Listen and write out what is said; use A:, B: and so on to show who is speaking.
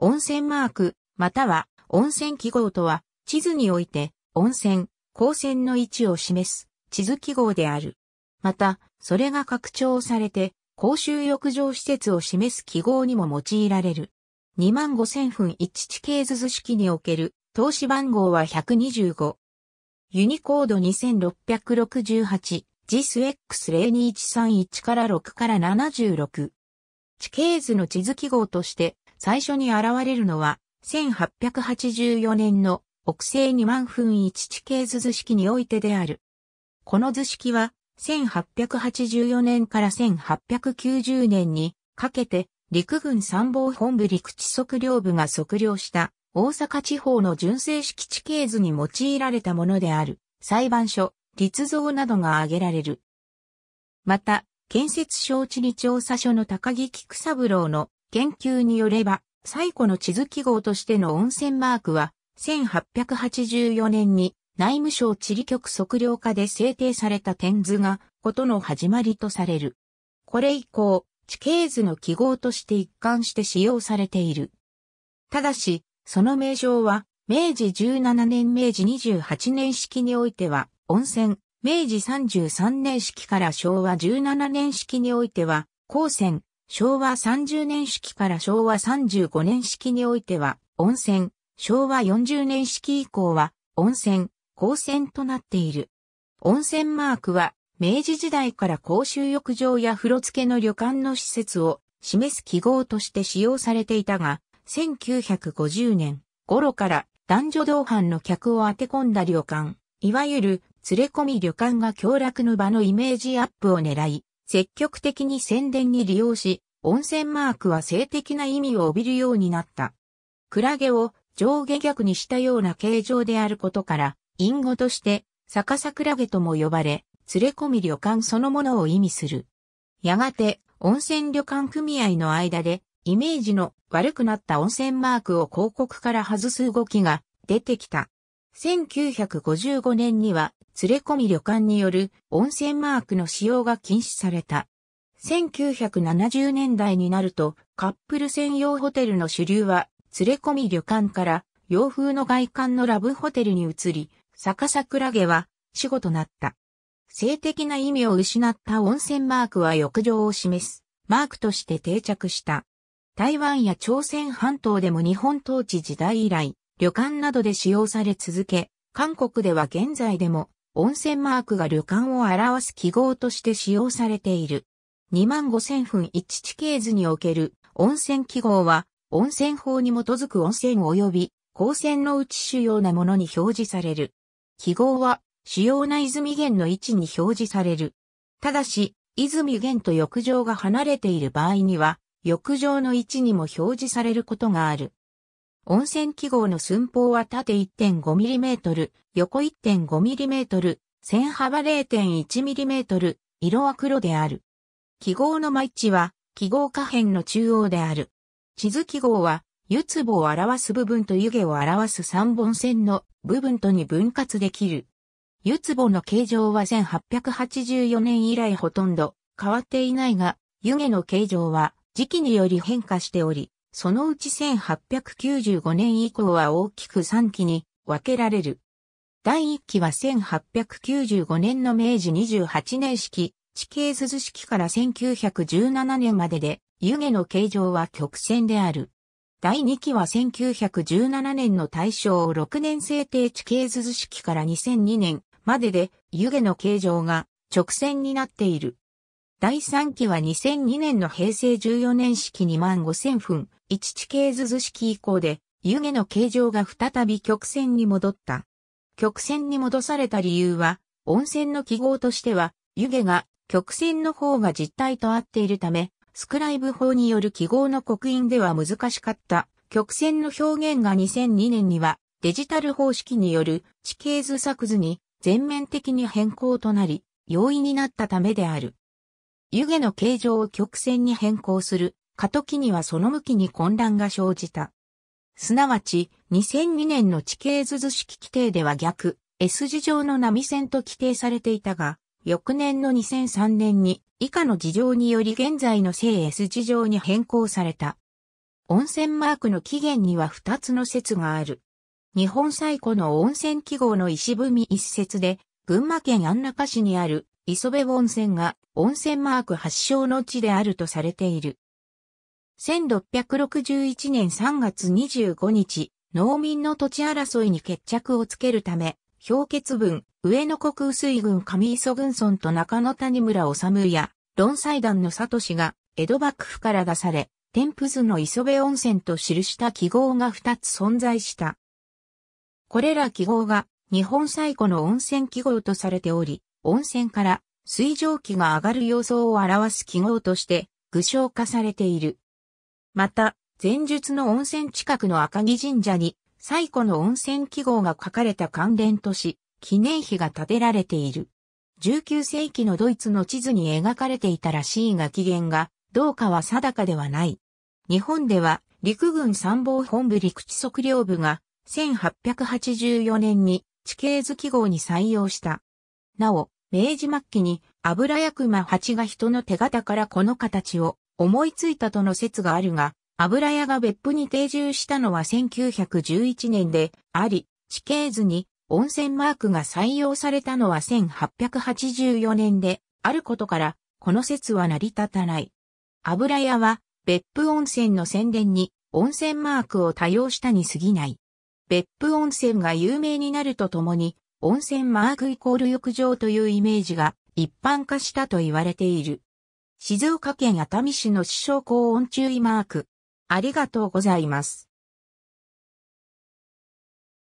A: 温泉マーク、または温泉記号とは、地図において温泉、光線の位置を示す地図記号である。また、それが拡張されて、公衆浴場施設を示す記号にも用いられる。25000分1地形図図式における投資番号は125。ユニコード2668、JISX02131 から6から76。地形図の地図記号として最初に現れるのは、1884年の北西2万分1地形図図式においてである。この図式は、1884年から1890年にかけて、陸軍参謀本部陸地測量部が測量した大阪地方の純正式地形図に用いられたものである裁判所、立像などが挙げられる。また、建設省地理調査所の高木菊三郎の研究によれば、最古の地図記号としての温泉マークは、1884年に内務省地理局測量課で制定された点図が、ことの始まりとされる。これ以降、地形図の記号として一貫して使用されている。ただし、その名称は、明治17年明治28年式においては、温泉、明治33年式から昭和17年式においては、光専、昭和30年式から昭和35年式においては、温泉、昭和40年式以降は、温泉、高泉となっている。温泉マークは、明治時代から公衆浴場や風呂付けの旅館の施設を示す記号として使用されていたが、1950年頃から男女同伴の客を当て込んだ旅館、いわゆる連れ込み旅館が凶楽の場のイメージアップを狙い、積極的に宣伝に利用し、温泉マークは性的な意味を帯びるようになった。クラゲを上下逆にしたような形状であることから、隠語として逆さクラゲとも呼ばれ、連れ込み旅館そのものを意味する。やがて、温泉旅館組合の間で、イメージの悪くなった温泉マークを広告から外す動きが出てきた。1955年には、連れ込み旅館による温泉マークの使用が禁止された。1970年代になると、カップル専用ホテルの主流は、連れ込み旅館から洋風の外観のラブホテルに移り、逆さクラゲは死後となった。性的な意味を失った温泉マークは浴場を示すマークとして定着した。台湾や朝鮮半島でも日本統治時代以来、旅館などで使用され続け、韓国では現在でも温泉マークが旅館を表す記号として使用されている。25000分1地形図における温泉記号は温泉法に基づく温泉及び光線のうち主要なものに表示される。記号は主要な泉源の位置に表示される。ただし、泉源と浴場が離れている場合には、浴場の位置にも表示されることがある。温泉記号の寸法は縦 1.5mm、横 1.5mm、線幅 0.1mm、色は黒である。記号のマイチは記号下辺の中央である。地図記号は、湯壺を表す部分と湯気を表す三本線の部分とに分割できる。湯壺の形状は1884年以来ほとんど変わっていないが、湯気の形状は時期により変化しており、そのうち1895年以降は大きく3期に分けられる。第1期は1895年の明治28年式、地形図図式から1917年までで、湯気の形状は曲線である。第2期は1917年の大正6年制定地形図図式から2002年までで、湯気の形状が直線になっている。第3期は2002年の平成14年式2万5000分、1地形図図式以降で、湯気の形状が再び曲線に戻った。曲線に戻された理由は、温泉の記号としては、湯気が曲線の方が実体と合っているため、スクライブ法による記号の刻印では難しかった曲線の表現が2002年にはデジタル方式による地形図作図に全面的に変更となり、容易になったためである。湯気の形状を曲線に変更する過渡期にはその向きに混乱が生じた。すなわち、2002年の地形図図式規定では逆、S 字状の波線と規定されていたが、翌年の2003年に以下の事情により現在の正 S 字状に変更された。温泉マークの起源には2つの説がある。日本最古の温泉記号の石踏み一説で、群馬県安中市にある磯部温泉が温泉マーク発祥の地であるとされている。1661年3月25日、農民の土地争いに決着をつけるため、氷結分、上野国水郡上磯群村と中野谷村治や、論祭団の里氏が、江戸幕府から出され、天布図の磯部温泉と記した記号が2つ存在した。これら記号が、日本最古の温泉記号とされており、温泉から水蒸気が上がる様相を表す記号として具象化されている。また、前述の温泉近くの赤城神社に最古の温泉記号が書かれた関連都市、記念碑が建てられている。19世紀のドイツの地図に描かれていたらしいが起源がどうかは定かではない。日本では陸軍参謀本部陸地測量部が1884年に地形図記号に採用したなお、明治末期に油屋熊八が人の手形からこの形を思いついたとの説があるが、油屋が別府に定住したのは1911年であり、地形図に温泉マークが採用されたのは1884年であることから、この説は成り立たない。油屋は別府温泉の宣伝に温泉マークを多用したに過ぎない。別府温泉が有名になるとともに、温泉マークイコール浴場というイメージが一般化したと言われている。静岡県熱海市の首相高温注意マーク。ありがとうございます。